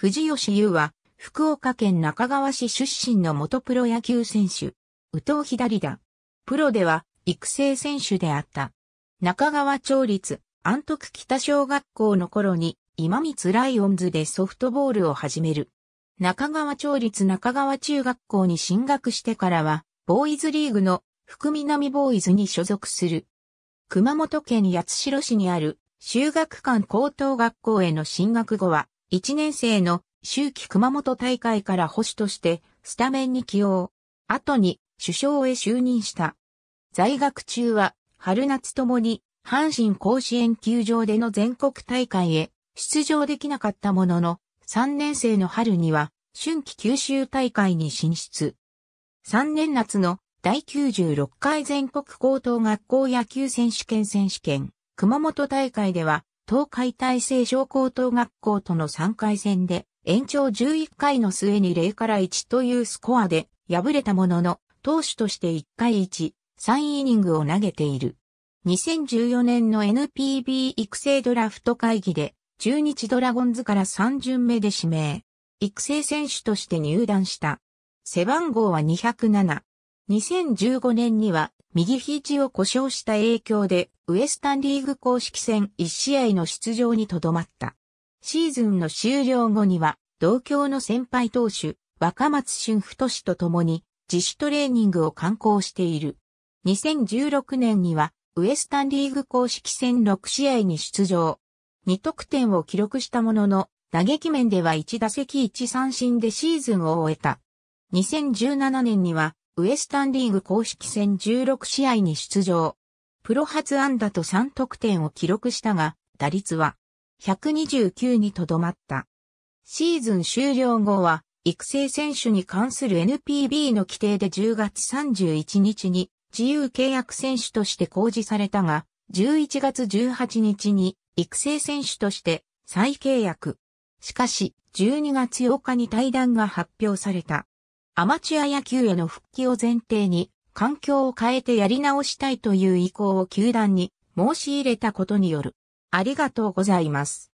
藤吉優は、福岡県中川市出身の元プロ野球選手、宇藤左だ。プロでは、育成選手であった。中川町立、安徳北小学校の頃に、今光ライオンズでソフトボールを始める。中川町立中川中学校に進学してからは、ボーイズリーグの福南ボーイズに所属する。熊本県八代市にある修学館高等学校への進学後は、1年生の秋季熊本大会から保守としてスタメンに起用。後に首相へ就任した。在学中は春夏ともに阪神甲子園球場での全国大会へ出場できなかったものの3年生の春には春季九州大会に進出。3年夏の第96回全国高等学校野球選手権選手権熊本大会では東海大西小高等学校との3回戦で、延長11回の末に0から1というスコアで敗れたものの、投手として1回1、3イニングを投げている。2014年の NPB 育成ドラフト会議で、中日ドラゴンズから3巡目で指名。育成選手として入団した。背番号は207。2015年には右肘を故障した影響で、ウエスタンリーグ公式戦1試合の出場にとどまった。シーズンの終了後には、同郷の先輩投手、若松俊太氏と共に、自主トレーニングを観光している。2016年には、ウエスタンリーグ公式戦6試合に出場。2得点を記録したものの、打撃面では1打席1三振でシーズンを終えた。2017年にはウエスタンリーグ公式戦16試合に出場。プロ初安打と3得点を記録したが、打率は129にとどまった。シーズン終了後は、育成選手に関する NPB の規定で10月31日に自由契約選手として公示されたが、11月18日に育成選手として再契約。しかし、12月8日に退団が発表された。アマチュア野球への復帰を前提に、環境を変えてやり直したいという意向を球団に申し入れたことによる。ありがとうございます。